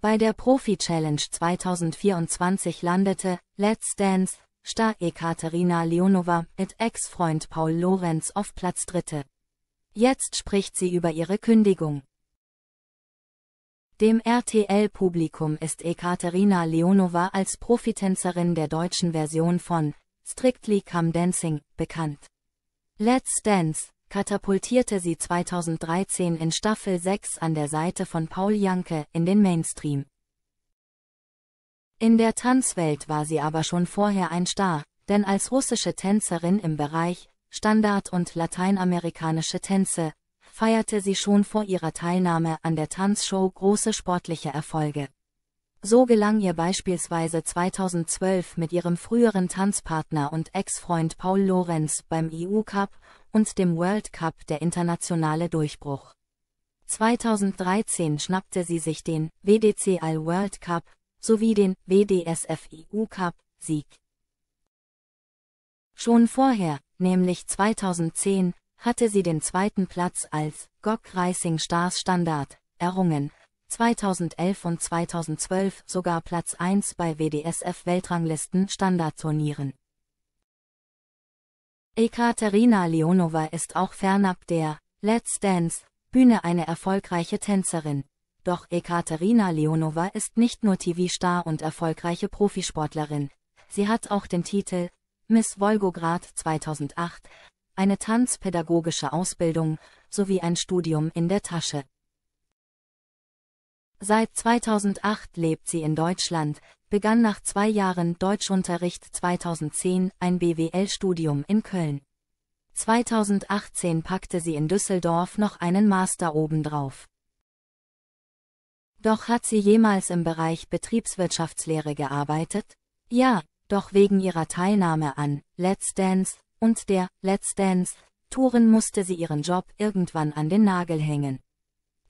Bei der Profi-Challenge 2024 landete Let's Dance Star Ekaterina Leonova mit Ex-Freund Paul Lorenz auf Platz 3. Jetzt spricht sie über ihre Kündigung. Dem RTL-Publikum ist Ekaterina Leonova als Profitänzerin der deutschen Version von Strictly Come Dancing bekannt. Let's Dance katapultierte sie 2013 in Staffel 6 an der Seite von Paul Janke in den Mainstream. In der Tanzwelt war sie aber schon vorher ein Star, denn als russische Tänzerin im Bereich Standard- und lateinamerikanische Tänze feierte sie schon vor ihrer Teilnahme an der Tanzshow große sportliche Erfolge. So gelang ihr beispielsweise 2012 mit ihrem früheren Tanzpartner und Ex-Freund Paul Lorenz beim EU-Cup und dem World Cup der internationale Durchbruch. 2013 schnappte sie sich den WDC All World Cup sowie den WDSF EU Cup Sieg. Schon vorher, nämlich 2010, hatte sie den zweiten Platz als GOG Racing Stars Standard errungen, 2011 und 2012 sogar Platz 1 bei WDSF Weltranglisten Standardturnieren. Ekaterina Leonova ist auch fernab der Let's Dance Bühne eine erfolgreiche Tänzerin. Doch Ekaterina Leonova ist nicht nur TV-Star und erfolgreiche Profisportlerin. Sie hat auch den Titel Miss Volgograd 2008, eine tanzpädagogische Ausbildung sowie ein Studium in der Tasche. Seit 2008 lebt sie in Deutschland, begann nach zwei Jahren Deutschunterricht 2010 ein BWL-Studium in Köln. 2018 packte sie in Düsseldorf noch einen Master obendrauf. Doch hat sie jemals im Bereich Betriebswirtschaftslehre gearbeitet? Ja, doch wegen ihrer Teilnahme an Let's Dance und der Let's Dance Touren musste sie ihren Job irgendwann an den Nagel hängen.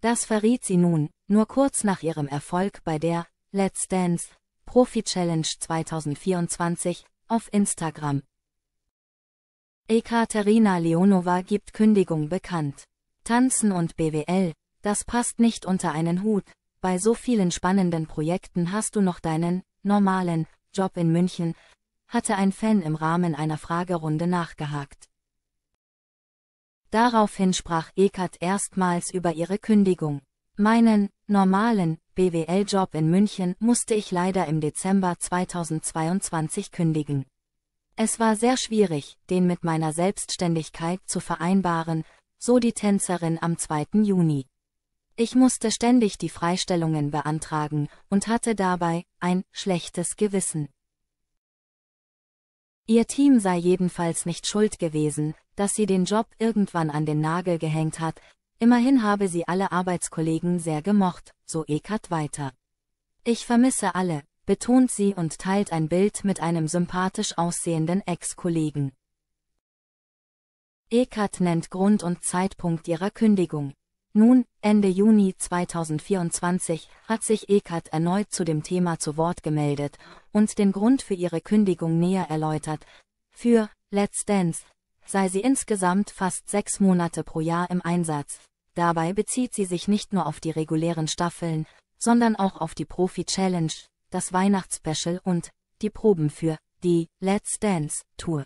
Das verriet sie nun, nur kurz nach ihrem Erfolg bei der Let's Dance Profi Challenge 2024 auf Instagram. Ekaterina Leonova gibt Kündigung bekannt. Tanzen und BWL, das passt nicht unter einen Hut. Bei so vielen spannenden Projekten hast du noch deinen normalen Job in München, hatte ein Fan im Rahmen einer Fragerunde nachgehakt. Daraufhin sprach Ekat erstmals über ihre Kündigung. Meinen normalen BWL-Job in München musste ich leider im Dezember 2022 kündigen. Es war sehr schwierig, den mit meiner Selbstständigkeit zu vereinbaren, so die Tänzerin am 2. Juni. Ich musste ständig die Freistellungen beantragen und hatte dabei ein schlechtes Gewissen. Ihr Team sei jedenfalls nicht schuld gewesen, dass sie den Job irgendwann an den Nagel gehängt hat, Immerhin habe sie alle Arbeitskollegen sehr gemocht, so Eckert weiter. Ich vermisse alle, betont sie und teilt ein Bild mit einem sympathisch aussehenden Ex-Kollegen. Eckert nennt Grund und Zeitpunkt ihrer Kündigung. Nun, Ende Juni 2024, hat sich Eckert erneut zu dem Thema zu Wort gemeldet und den Grund für ihre Kündigung näher erläutert. Für Let's Dance sei sie insgesamt fast sechs Monate pro Jahr im Einsatz. Dabei bezieht sie sich nicht nur auf die regulären Staffeln, sondern auch auf die Profi-Challenge, das Weihnachtsspecial und die Proben für die Let's Dance Tour.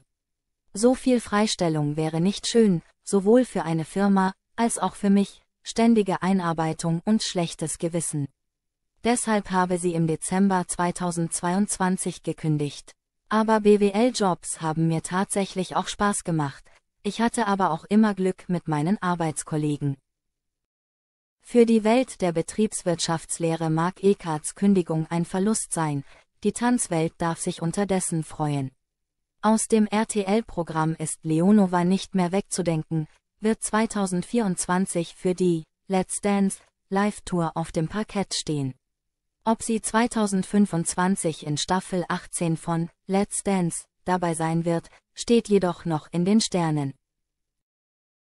So viel Freistellung wäre nicht schön, sowohl für eine Firma als auch für mich, ständige Einarbeitung und schlechtes Gewissen. Deshalb habe sie im Dezember 2022 gekündigt. Aber BWL-Jobs haben mir tatsächlich auch Spaß gemacht, ich hatte aber auch immer Glück mit meinen Arbeitskollegen. Für die Welt der Betriebswirtschaftslehre mag Eckarts Kündigung ein Verlust sein, die Tanzwelt darf sich unterdessen freuen. Aus dem RTL-Programm ist Leonova nicht mehr wegzudenken, wird 2024 für die Let's Dance Live-Tour auf dem Parkett stehen. Ob sie 2025 in Staffel 18 von Let's Dance dabei sein wird, steht jedoch noch in den Sternen.